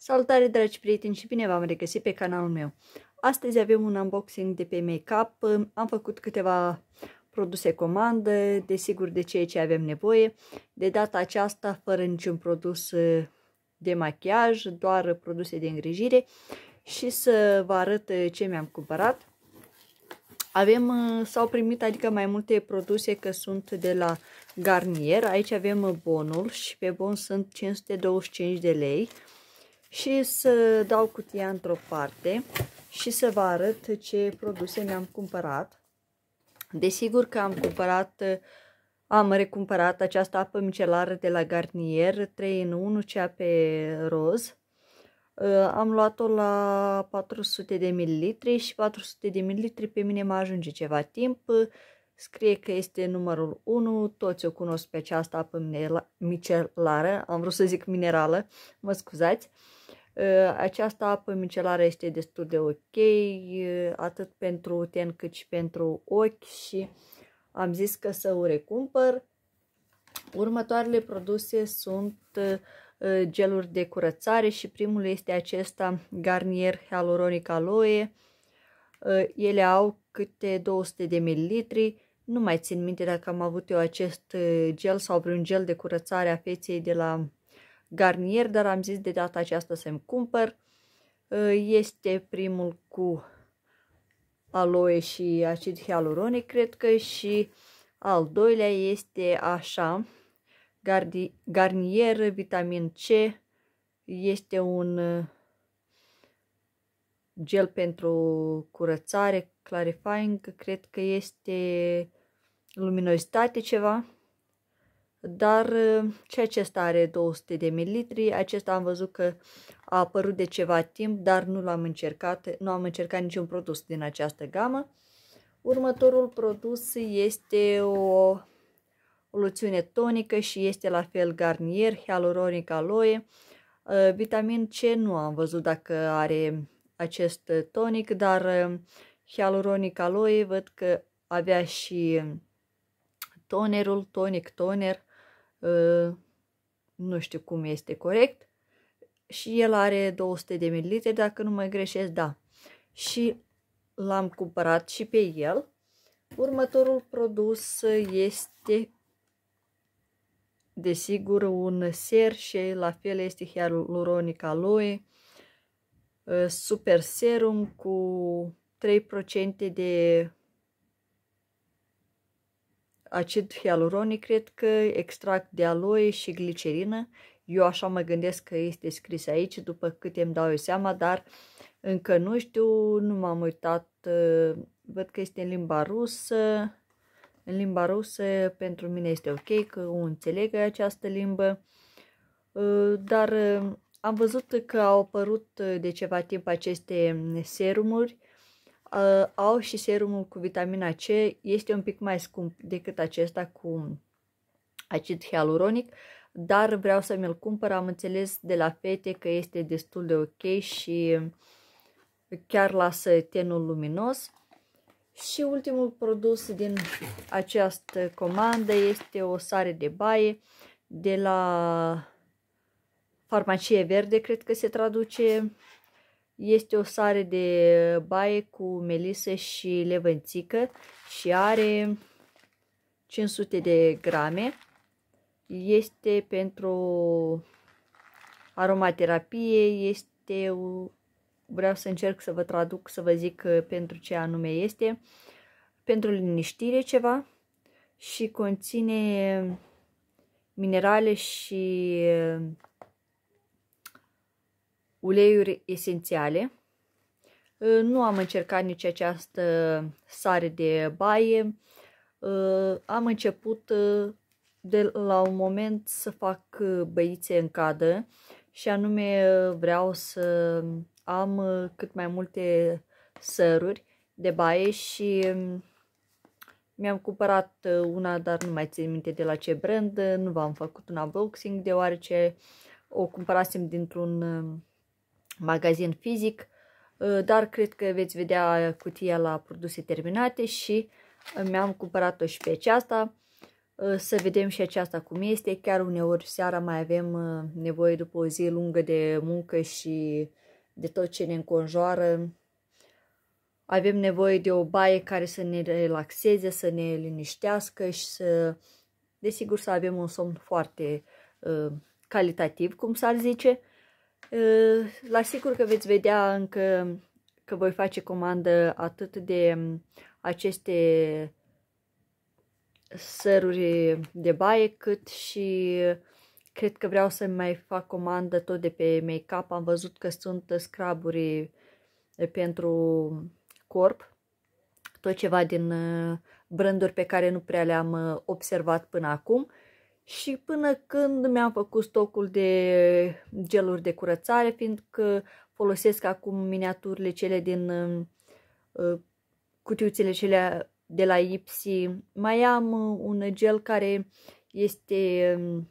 Salutare dragi prieteni și bine v-am regăsit pe canalul meu. Astăzi avem un unboxing de pe make-up. Am făcut câteva produse comandă, desigur de ceea ce avem nevoie. De data aceasta fără niciun produs uh, de machiaj, doar produse de îngrijire și să vă arăt uh, ce mi-am cumpărat. Avem, uh, s-au primit adică mai multe produse că sunt de la Garnier. Aici avem bonul și pe bon sunt 525 de lei și să dau cutia într-o parte și să vă arăt ce produse mi-am cumpărat. Desigur că am cumpărat, am recumpărat această apă micelară de la Garnier 3 în 1, cea pe roz. Am luat-o la 400 de mililitri și 400 de mililitri pe mine mă ajunge ceva timp. Scrie că este numărul 1, toți o cunosc pe această apă micelară, am vrut să zic minerală, mă scuzați. Uh, Ă, această apă micelară este destul de ok, ă, atât pentru ten cât și pentru ochi și am zis că să o recumpăr. Următoarele produse sunt ă, geluri de curățare și primul este acesta Garnier Hyaluronic Aloe. Ele au câte 200 de mililitri. Nu mai țin minte dacă am avut eu acest gel sau vreun gel de curățare a feței de la Garnier, dar am zis de data aceasta să-mi cumpăr. Uh, este primul cu aloe și acid hialuronic, cred că, și al doilea este așa, Garnier Vitamin C, este un uh, gel pentru curățare, clarifying, cred că este luminositate ceva dar ă, ce acesta are 200 de mililitri, acesta am văzut că a apărut de ceva timp, dar nu l-am încercat, nu am încercat niciun produs din această gamă. Următorul produs este o, o loțiune tonică și este la fel Garnier, Hyaluronic Aloe. Ă, vitamin C nu am văzut dacă are acest tonic, dar ă, Hyaluronic Aloe văd că avea și tonerul, tonic toner Ă, nu știu cum este corect, și el are 200 de ml, dacă nu mă greșesc, da. Și l-am cumpărat și pe el. Următorul produs este desigur un ser și la fel este hialuronic aloe, ă, super serum cu 3% de acid hialuronic, cred că, extract de aloe și glicerină. Eu așa mă gândesc că este scris aici, după cât îmi dau eu seama, dar încă nu știu, nu m-am uitat. Uh, văd că este în limba rusă. În limba rusă pentru mine este ok, că o înțeleg această limbă. Uh, dar uh, am văzut că au apărut de ceva timp aceste serumuri Uh, au și serumul cu vitamina C, este un pic mai scump decât acesta cu acid hialuronic, dar vreau să mi-l cumpăr, am înțeles de la fete că este destul de ok și chiar lasă tenul luminos. Și ultimul produs din această comandă este o sare de baie de la Farmacie Verde, cred că se traduce este o sare de baie cu melisă și levănțică și are 500 de grame. Este pentru aromaterapie, este vreau să încerc să vă traduc, să vă zic uh, pentru ce anume este, pentru liniștire ceva și conține minerale și uh, uleiuri esențiale. Uh, nu am încercat nici această sare de baie. Uh, am început uh, de la un moment să fac băițe în cadă și anume vreau să am cât mai multe săruri de baie și um, mi-am cumpărat una, dar nu mai țin minte de la ce brand, nu v-am făcut un unboxing deoarece o cumpărasem dintr-un um, magazin fizic, uh, dar cred că veți vedea cutia la produse terminate și uh, mi-am cumpărat-o și pe aceasta. Uh, să vedem și aceasta cum este, chiar uneori seara mai avem nevoie după o zi lungă de muncă și de tot ce ne înconjoară. Avem nevoie de o baie care să ne relaxeze, să ne liniștească și să, desigur, să avem un somn foarte uh, calitativ, cum s-ar zice. La sigur că veți vedea încă că voi face comandă atât de aceste săruri de baie, cât și cred că vreau să mai fac comandă tot de pe make-up. Am văzut că sunt scraburi pentru corp, tot ceva din uh, branduri pe care nu prea le-am uh, observat până acum și până când mi-am făcut stocul de geluri de curățare, fiindcă folosesc acum miniaturile cele din uh, uh, cutiuțele cele de la Ipsy. Mai am uh, un gel care este um,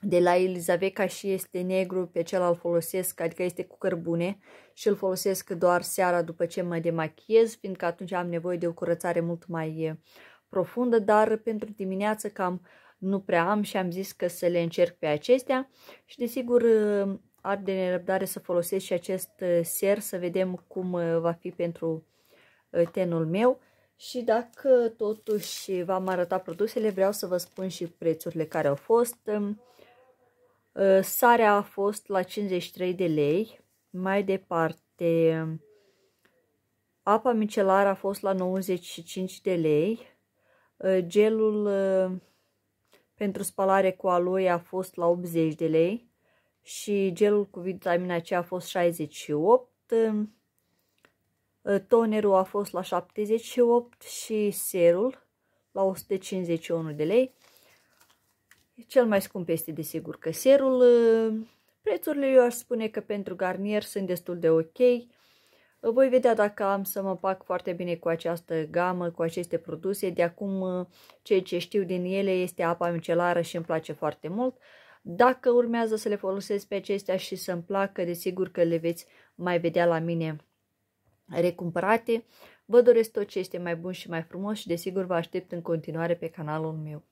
de la Elizaveca și este negru, pe cel îl folosesc, adică este cu cărbune și îl folosesc doar seara după ce mă demachiez, fiindcă atunci am nevoie de o curățare mult mai profundă, dar pentru dimineață cam nu prea am și am zis că să le încerc pe acestea și desigur ar de nerăbdare să folosesc și acest uh, ser să vedem cum uh, va fi pentru uh, tenul meu și dacă totuși v-am arătat produsele vreau să vă spun și prețurile care au fost um, sarea a fost la 53 de lei mai departe apa micelară a fost la 95 de lei gelul pentru spălare cu aloi a fost la 80 de lei și gelul cu vitamina C a fost 68, ă, tonerul a fost la 78 și serul la 151 de lei. Cel mai scump este desigur că serul. Ă, prețurile eu aș spune că pentru garnier sunt destul de ok. Voi vedea dacă am să mă pac foarte bine cu această gamă, cu aceste produse. De acum, uh, ceea ce știu din ele este apa micelară și îmi place foarte mult. Dacă urmează să le folosesc pe acestea și să-mi placă, desigur că le veți mai vedea la mine recumpărate. Vă doresc tot ce este mai bun și mai frumos și desigur vă aștept în continuare pe canalul meu.